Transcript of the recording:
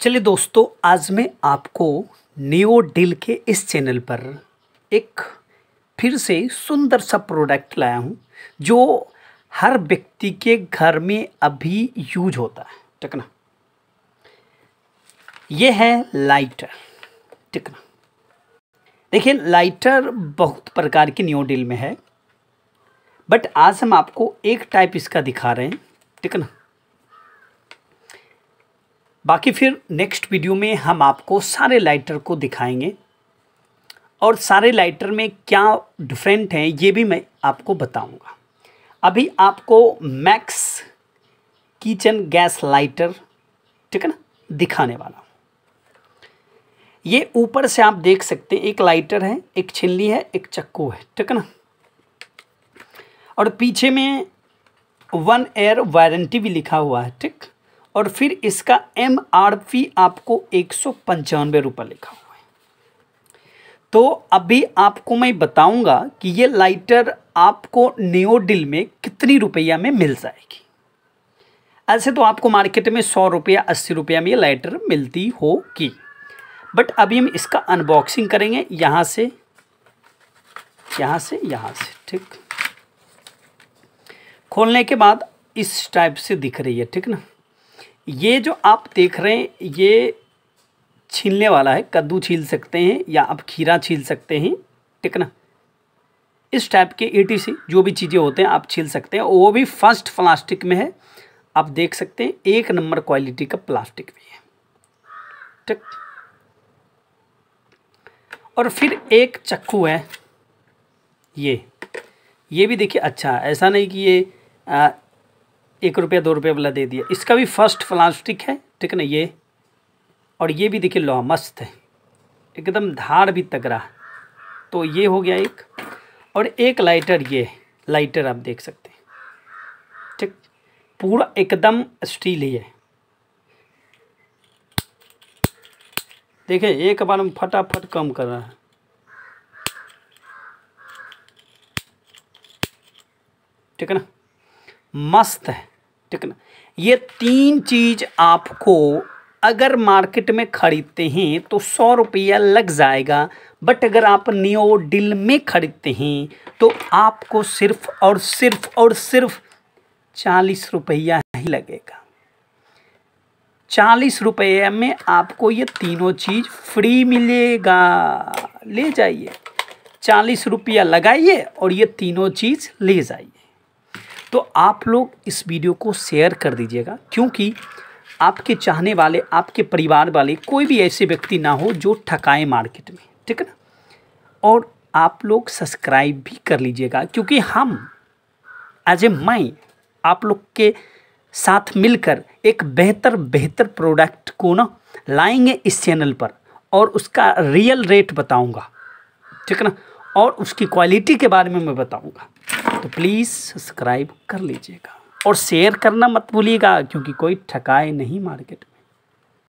चलिए दोस्तों आज मैं आपको नियो डील के इस चैनल पर एक फिर से सुंदर सा प्रोडक्ट लाया हूँ जो हर व्यक्ति के घर में अभी यूज होता है ठीक यह है लाइटर ठीक देखिए लाइटर बहुत प्रकार की नियो डील में है बट आज हम आपको एक टाइप इसका दिखा रहे हैं ठीक ना बाकी फिर नेक्स्ट वीडियो में हम आपको सारे लाइटर को दिखाएंगे और सारे लाइटर में क्या डिफरेंट हैं ये भी मैं आपको बताऊंगा अभी आपको मैक्स किचन गैस लाइटर ठीक है ना दिखाने वाला ये ऊपर से आप देख सकते हैं एक लाइटर है एक छिल्ली है एक चक्कू है ठीक है ना और पीछे में वन एयर वारंटी भी लिखा हुआ है ठीक और फिर इसका एम आर पी आपको एक सौ पंचानवे रुपये लिखा हुआ है तो अभी आपको मैं बताऊंगा कि ये लाइटर आपको नियोडिल में कितनी रुपया में मिल जाएगी ऐसे तो आपको मार्केट में सौ रुपया अस्सी रुपया में ये लाइटर मिलती होगी बट अभी हम इसका अनबॉक्सिंग करेंगे यहाँ से यहाँ से यहाँ से ठीक खोलने के बाद इस टाइप से दिख रही है ठीक ना ये जो आप देख रहे हैं ये छीलने वाला है कद्दू छील सकते हैं या आप खीरा छील सकते हैं ठीक ना इस टाइप के ई जो भी चीज़ें होते हैं आप छील सकते हैं वो भी फर्स्ट प्लास्टिक में है आप देख सकते हैं एक नंबर क्वालिटी का प्लास्टिक भी है ठीक और फिर एक चक्कू है ये ये भी देखिए अच्छा ऐसा नहीं कि ये एक रुपया दो रुपये वाला दे दिया इसका भी फर्स्ट प्लास्टिक है ठीक है ना ये और ये भी देखिए लोहा मस्त है एकदम धार भी तगड़ा तो ये हो गया एक और एक लाइटर ये लाइटर आप देख सकते हैं ठीक पूरा एकदम स्टील ही है देखिए एक बार हम फटाफट कम कर रहा है ठीक है ना मस्त है ठीक ना ये तीन चीज़ आपको अगर मार्केट में ख़रीदते हैं तो सौ रुपया लग जाएगा बट अगर आप नियोडिल में ख़रीदते हैं तो आपको सिर्फ और सिर्फ और सिर्फ चालीस रुपया ही लगेगा चालीस रुपये में आपको ये तीनों चीज़ फ्री मिलेगा ले जाइए चालीस रुपया लगाइए और ये तीनों चीज़ ले जाइए तो आप लोग इस वीडियो को शेयर कर दीजिएगा क्योंकि आपके चाहने वाले आपके परिवार वाले कोई भी ऐसे व्यक्ति ना हो जो ठकाए मार्केट में ठीक है ना और आप लोग सब्सक्राइब भी कर लीजिएगा क्योंकि हम एज ए मैं आप लोग के साथ मिलकर एक बेहतर बेहतर प्रोडक्ट को ना लाएंगे इस चैनल पर और उसका रियल रेट बताऊंगा ठीक है ना और उसकी क्वालिटी के बारे में मैं बताऊंगा तो प्लीज़ सब्सक्राइब कर लीजिएगा और शेयर करना मत भूलिएगा क्योंकि कोई ठकाए नहीं मार्केट में